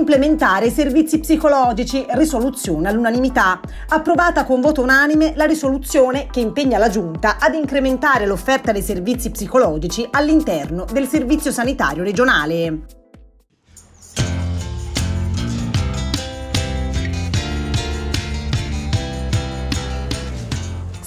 implementare i servizi psicologici, risoluzione all'unanimità. Approvata con voto unanime la risoluzione che impegna la Giunta ad incrementare l'offerta dei servizi psicologici all'interno del Servizio Sanitario Regionale.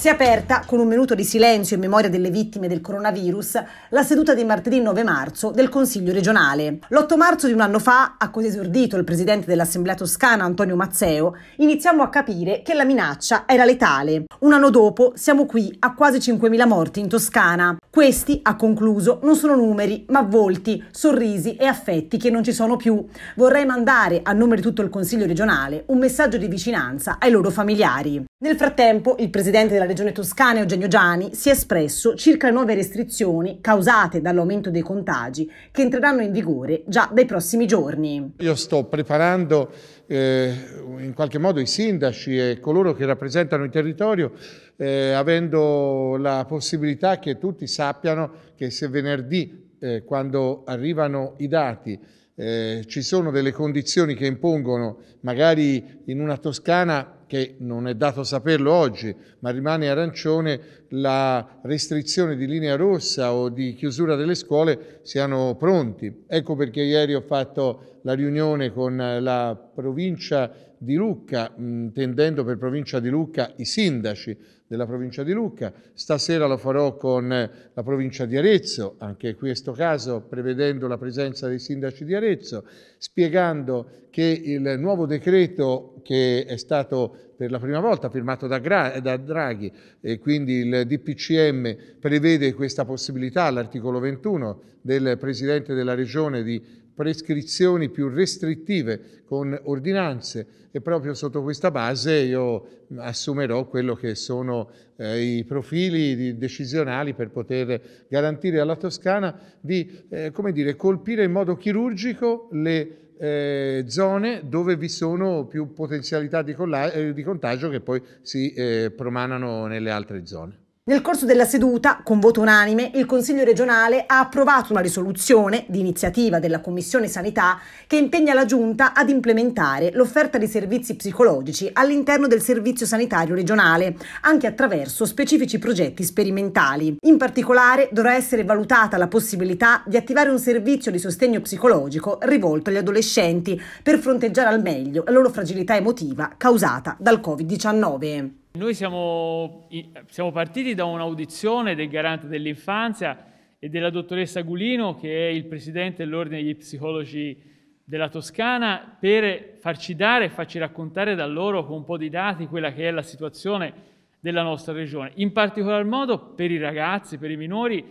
Si è aperta, con un minuto di silenzio in memoria delle vittime del coronavirus, la seduta di martedì 9 marzo del Consiglio regionale. L'8 marzo di un anno fa ha così esordito il presidente dell'Assemblea toscana Antonio Mazzeo, iniziamo a capire che la minaccia era letale. Un anno dopo siamo qui a quasi 5.000 morti in Toscana. Questi, ha concluso, non sono numeri, ma volti, sorrisi e affetti che non ci sono più. Vorrei mandare, a nome di tutto il Consiglio regionale, un messaggio di vicinanza ai loro familiari. Nel frattempo, il presidente della regione toscana Eugenio Giani si è espresso circa le nuove restrizioni causate dall'aumento dei contagi che entreranno in vigore già dai prossimi giorni. Io sto preparando eh, in qualche modo i sindaci e coloro che rappresentano il territorio eh, avendo la possibilità che tutti sappiano che se venerdì eh, quando arrivano i dati eh, ci sono delle condizioni che impongono magari in una Toscana che non è dato saperlo oggi, ma rimane arancione, la restrizione di linea rossa o di chiusura delle scuole siano pronti. Ecco perché ieri ho fatto la riunione con la provincia di Lucca, intendendo per provincia di Lucca i sindaci della provincia di Lucca. Stasera lo farò con eh, la provincia di Arezzo, anche in questo caso prevedendo la presenza dei sindaci di Arezzo, spiegando che il nuovo decreto che è stato per la prima volta firmato da, Gra da Draghi e quindi il DPCM prevede questa possibilità all'articolo 21 del Presidente della Regione di prescrizioni più restrittive con ordinanze e proprio sotto questa base io assumerò quello che sono eh, i profili decisionali per poter garantire alla Toscana di eh, come dire, colpire in modo chirurgico le eh, zone dove vi sono più potenzialità di, eh, di contagio che poi si eh, promanano nelle altre zone. Nel corso della seduta, con voto unanime, il Consiglio regionale ha approvato una risoluzione di iniziativa della Commissione Sanità che impegna la Giunta ad implementare l'offerta di servizi psicologici all'interno del Servizio Sanitario regionale, anche attraverso specifici progetti sperimentali. In particolare dovrà essere valutata la possibilità di attivare un servizio di sostegno psicologico rivolto agli adolescenti per fronteggiare al meglio la loro fragilità emotiva causata dal Covid-19. Noi siamo, siamo partiti da un'audizione del garante dell'infanzia e della dottoressa Gulino, che è il presidente dell'Ordine degli Psicologi della Toscana, per farci dare e farci raccontare da loro con un po' di dati quella che è la situazione della nostra regione, in particolar modo per i ragazzi, per i minori,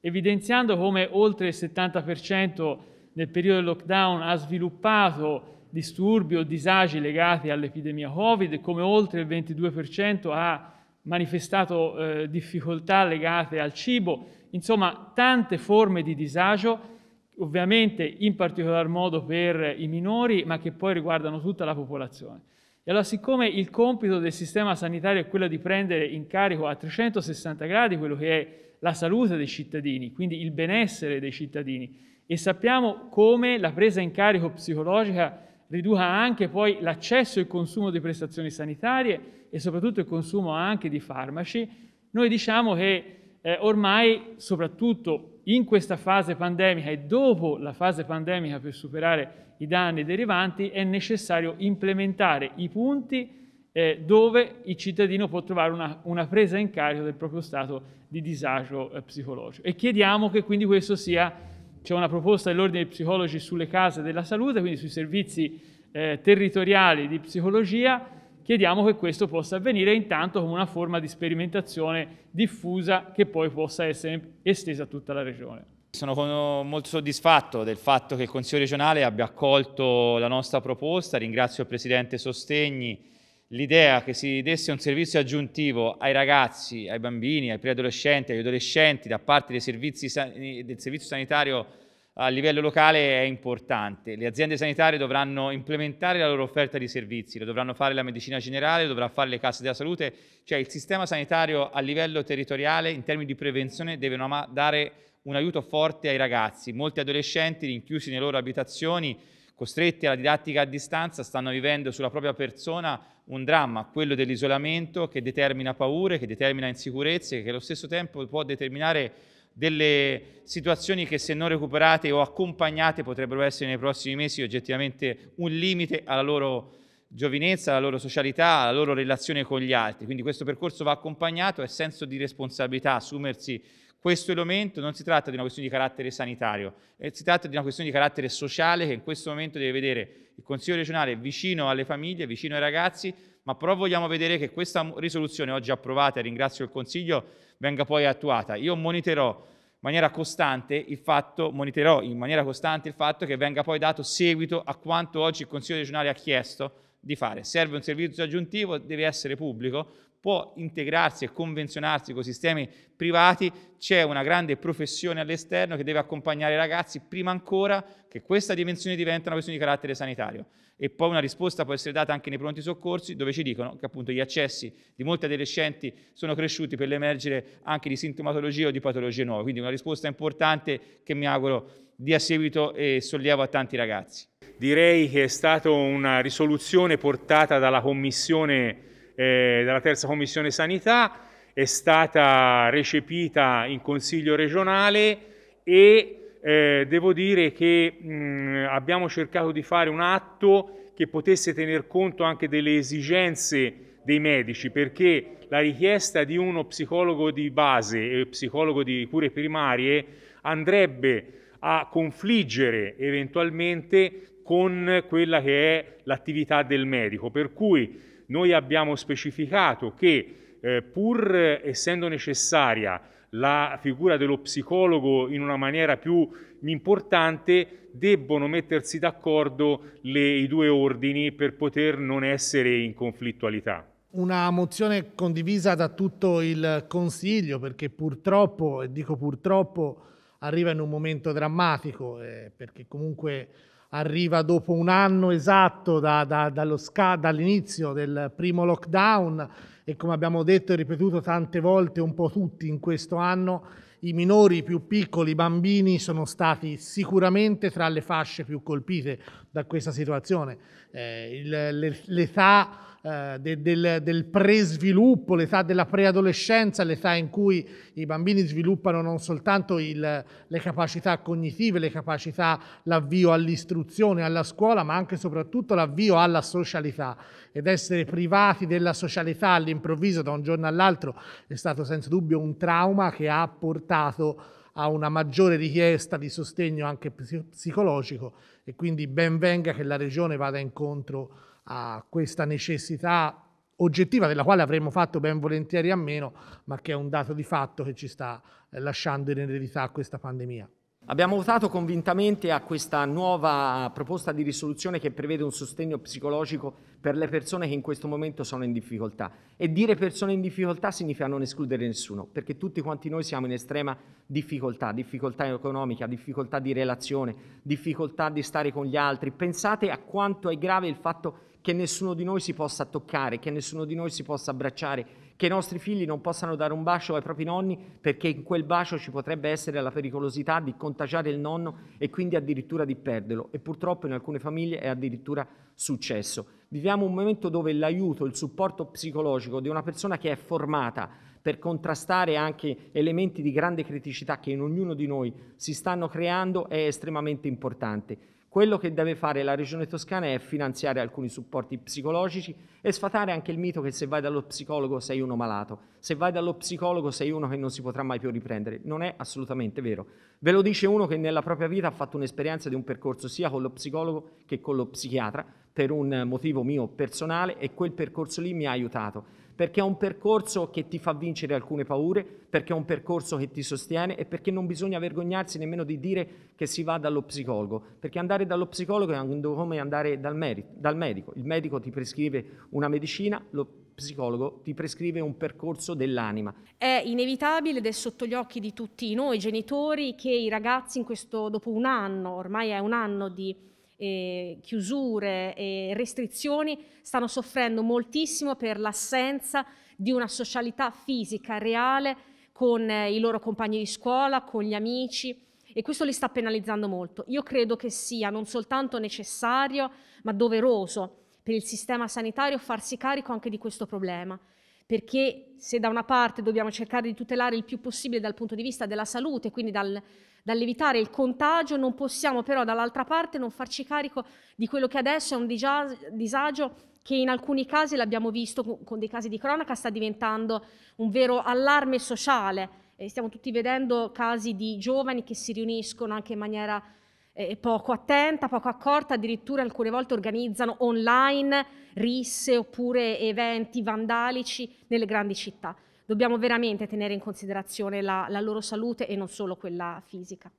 evidenziando come oltre il 70% nel periodo del lockdown ha sviluppato disturbi o disagi legati all'epidemia Covid, come oltre il 22% ha manifestato eh, difficoltà legate al cibo, insomma tante forme di disagio, ovviamente in particolar modo per i minori, ma che poi riguardano tutta la popolazione. E allora siccome il compito del sistema sanitario è quello di prendere in carico a 360 gradi quello che è la salute dei cittadini, quindi il benessere dei cittadini, e sappiamo come la presa in carico psicologica riduca anche poi l'accesso e il consumo di prestazioni sanitarie e soprattutto il consumo anche di farmaci, noi diciamo che eh, ormai, soprattutto in questa fase pandemica e dopo la fase pandemica per superare i danni derivanti, è necessario implementare i punti eh, dove il cittadino può trovare una, una, presa in carico del proprio stato di disagio eh, psicologico. E chiediamo che quindi questo sia c'è una proposta dell'Ordine dei Psicologi sulle case della salute, quindi sui servizi eh, territoriali di psicologia. Chiediamo che questo possa avvenire intanto come una forma di sperimentazione diffusa che poi possa essere estesa a tutta la regione. Sono molto soddisfatto del fatto che il Consiglio regionale abbia accolto la nostra proposta, ringrazio il Presidente Sostegni l'idea che si desse un servizio aggiuntivo ai ragazzi, ai bambini, ai preadolescenti, agli adolescenti da parte del servizio sanitario a livello locale è importante. Le aziende sanitarie dovranno implementare la loro offerta di servizi, lo dovranno fare la medicina generale, lo dovrà fare le casse della salute, cioè il sistema sanitario a livello territoriale in termini di prevenzione deve dare un aiuto forte ai ragazzi. Molti adolescenti rinchiusi nelle loro abitazioni costretti alla didattica a distanza, stanno vivendo sulla propria persona un dramma, quello dell'isolamento, che determina paure, che determina insicurezze, che allo stesso tempo può determinare delle situazioni che se non recuperate o accompagnate potrebbero essere nei prossimi mesi oggettivamente un limite alla loro giovinezza, alla loro socialità, alla loro relazione con gli altri. Quindi questo percorso va accompagnato, è senso di responsabilità, assumersi questo elemento non si tratta di una questione di carattere sanitario, eh, si tratta di una questione di carattere sociale che in questo momento deve vedere il Consiglio regionale vicino alle famiglie, vicino ai ragazzi, ma però vogliamo vedere che questa risoluzione oggi approvata, e ringrazio il Consiglio, venga poi attuata. Io monitorerò in maniera costante il fatto, maniera costante il fatto che venga poi dato seguito a quanto oggi il Consiglio regionale ha chiesto di fare. Serve un servizio aggiuntivo, deve essere pubblico, può integrarsi e convenzionarsi con sistemi privati, c'è una grande professione all'esterno che deve accompagnare i ragazzi prima ancora che questa dimensione diventa una questione di carattere sanitario. E poi una risposta può essere data anche nei pronti soccorsi, dove ci dicono che appunto gli accessi di molti adolescenti sono cresciuti per l'emergere anche di sintomatologie o di patologie nuove. Quindi una risposta importante che mi auguro dia seguito e sollievo a tanti ragazzi. Direi che è stata una risoluzione portata dalla Commissione eh, dalla terza commissione sanità, è stata recepita in consiglio regionale e eh, devo dire che mh, mm, abbiamo cercato di fare un atto che potesse tener conto anche delle esigenze dei medici perché la richiesta di uno psicologo di base e psicologo di cure primarie andrebbe a confliggere eventualmente con quella che è l'attività del medico, per cui noi abbiamo specificato che eh, pur eh, essendo necessaria la figura dello psicologo in una maniera più importante, debbono mettersi d'accordo i due ordini per poter non essere in conflittualità. Una mozione condivisa da tutto il Consiglio perché purtroppo, e dico purtroppo, arriva in un momento drammatico eh, perché comunque arriva dopo un anno esatto da, da, sca, dall'inizio del primo lockdown e come abbiamo detto e ripetuto tante volte un po' tutti in questo anno, i minori i più piccoli, i bambini sono stati sicuramente tra le fasce più colpite da questa situazione. Eh, l'età eh, de, del, del pre-sviluppo, l'età della preadolescenza, l'età in cui i bambini sviluppano non soltanto il, le capacità cognitive, le capacità, l'avvio all'istruzione, alla scuola, ma anche e soprattutto l'avvio alla socialità. Ed essere privati della socialità all'improvviso da un giorno all'altro è stato senza dubbio un trauma che ha portato a una maggiore richiesta di sostegno anche psicologico e quindi ben venga che la Regione vada incontro a questa necessità oggettiva della quale avremmo fatto ben volentieri a meno, ma che è un dato di fatto che ci sta eh, lasciando in eredità questa pandemia. Abbiamo votato convintamente a questa nuova proposta di risoluzione che prevede un sostegno psicologico per le persone che in questo momento sono in difficoltà. E dire persone in difficoltà significa non escludere nessuno, perché tutti quanti noi siamo in estrema difficoltà, difficoltà economica, difficoltà di relazione, difficoltà di stare con gli altri. Pensate a quanto è grave il fatto che nessuno di noi si possa toccare, che nessuno di noi si possa abbracciare, che i nostri figli non possano dare un bacio ai propri nonni perché in quel bacio ci potrebbe essere la pericolosità di contagiare il nonno e quindi addirittura di perderlo e purtroppo in alcune famiglie è addirittura successo. Viviamo un momento dove l'aiuto, il supporto psicologico di una persona che è formata per contrastare anche elementi di grande criticità che in ognuno di noi si stanno creando è estremamente importante. Quello che deve fare la Regione Toscana è finanziare alcuni supporti psicologici e sfatare anche il mito che se vai dallo psicologo sei uno malato, se vai dallo psicologo sei uno che non si potrà mai più riprendere. Non è assolutamente vero. Ve lo dice uno che nella propria vita ha fatto un'esperienza di un percorso sia con lo psicologo che con lo psichiatra per un motivo mio personale e quel percorso lì mi ha aiutato perché è un percorso che ti fa vincere alcune paure, perché è un percorso che ti sostiene e perché non bisogna vergognarsi nemmeno di dire che si va dallo psicologo, perché andare dallo psicologo è come andare dal, meri- dal medico. Il medico ti prescrive una medicina, lo psicologo ti prescrive un percorso dell'anima. È inevitabile ed è sotto gli occhi di tutti noi genitori che i ragazzi in questo dopo un anno, ormai è un anno di eh, chiusure e restrizioni stanno soffrendo moltissimo per l'assenza di una socialità fisica reale con eh, i loro compagni di scuola, con gli amici e questo li sta penalizzando molto. Io credo che sia non soltanto necessario, ma doveroso per il sistema sanitario farsi carico anche di questo problema, perché se da una parte dobbiamo cercare di tutelare il più possibile dal punto di vista della salute, quindi dal, dall'evitare il contagio, non possiamo però dall'altra parte non farci carico di quello che adesso è un disagio che in alcuni casi, l'abbiamo visto con dei casi di cronaca, sta diventando un vero allarme sociale. E stiamo tutti vedendo casi di giovani che si riuniscono anche in maniera eh, poco attenta, poco accorta, addirittura alcune volte organizzano online risse oppure eventi vandalici nelle grandi città dobbiamo veramente tenere in considerazione la, la loro salute e non solo quella fisica.